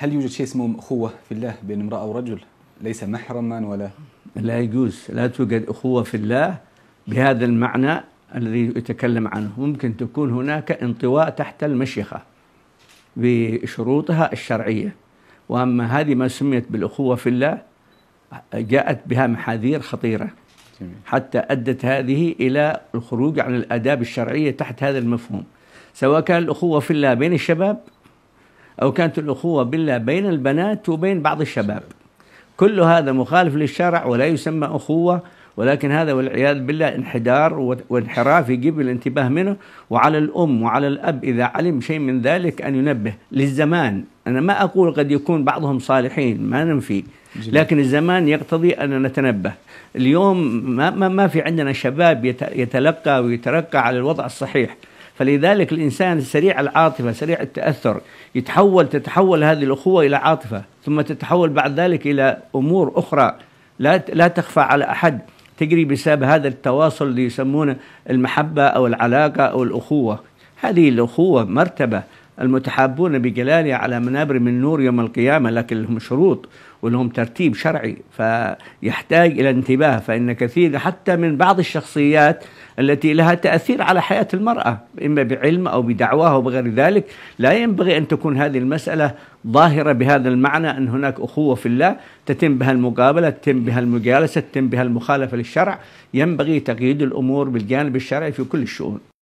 هل يوجد شيء اسمه أخوة في الله بين امرأة ورجل ليس محرما ولا لا يجوز لا توجد أخوة في الله بهذا المعنى الذي يتكلم عنه ممكن تكون هناك انطواء تحت المشيخة بشروطها الشرعية وأما هذه ما سميت بالأخوة في الله جاءت بها محاذير خطيرة جميل. حتى أدت هذه إلى الخروج عن الآداب الشرعية تحت هذا المفهوم سواء كان الأخوة في الله بين الشباب أو كانت الأخوة بالله بين البنات وبين بعض الشباب كل هذا مخالف للشرع ولا يسمى أخوة ولكن هذا والعياذ بالله انحدار وانحراف يجب الانتباه منه وعلى الأم وعلى الأب إذا علم شيء من ذلك أن ينبه للزمان أنا ما أقول قد يكون بعضهم صالحين ما ننفي لكن الزمان يقتضي أن نتنبه اليوم ما, ما في عندنا شباب يتلقى ويترقى على الوضع الصحيح فلذلك الإنسان سريع العاطفة سريع التأثر يتحول تتحول هذه الأخوة إلى عاطفة ثم تتحول بعد ذلك إلى أمور أخرى لا لا تخفى على أحد تجري بسبب هذا التواصل اللي يسمونه المحبة أو العلاقة أو الأخوة هذه الأخوة مرتبة المتحابون بجلاله على منابر من نور يوم القيامة لكن لهم شروط ولهم ترتيب شرعي فيحتاج إلى انتباه فإن كثير حتى من بعض الشخصيات التي لها تأثير على حياة المرأة إما بعلم أو بدعوة أو بغير ذلك لا ينبغي أن تكون هذه المسألة ظاهرة بهذا المعنى أن هناك أخوة في الله تتم بها المقابلة تتم بها المجالسة تتم بها المخالفة للشرع ينبغي تقييد الأمور بالجانب الشرعي في كل الشؤون